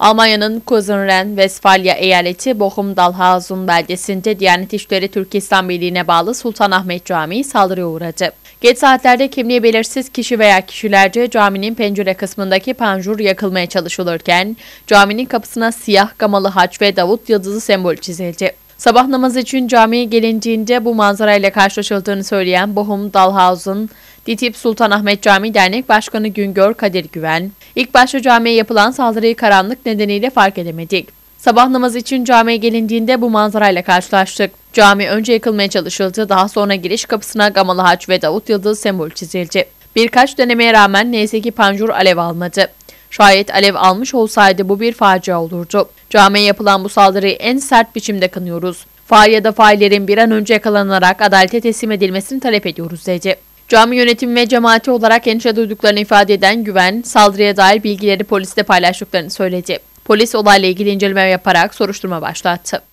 Almanya'nın Kuzenren, Westfalia eyaleti Bochum Dalhausen beldesinde Diyanet İşleri Türk İslam Birliği'ne bağlı Sultanahmet Camii saldırıya uğradı. Geç saatlerde kimliği belirsiz kişi veya kişilerce caminin pencere kısmındaki panjur yakılmaya çalışılırken caminin kapısına siyah gamalı haç ve Davut yıldızı sembol çizildi. Sabah namazı için camiye gelindiğinde bu manzarayla karşılaşıldığını söyleyen Bochum Dalhausen DİTİP Sultanahmet Camii Dernek Başkanı Güngör Kadir Güven, ilk başta camiye yapılan saldırıyı karanlık nedeniyle fark edemedik. Sabah namazı için camiye gelindiğinde bu manzarayla karşılaştık. Cami önce yıkılmaya çalışıldı, daha sonra giriş kapısına Gamalı Haç ve Davut Yıldız sembol çizildi. Birkaç denemeye rağmen neyse ki panjur alev almadı. Şayet alev almış olsaydı bu bir facia olurdu. Camiye yapılan bu saldırıyı en sert biçimde kınıyoruz. Fail ya da faillerin bir an önce yakalanarak adalete teslim edilmesini talep ediyoruz dedi. Cami yönetimi ve cemaati olarak endişe duyduklarını ifade eden Güven, saldırıya dair bilgileri polisle paylaştıklarını söyledi. Polis olayla ilgili inceleme yaparak soruşturma başlattı.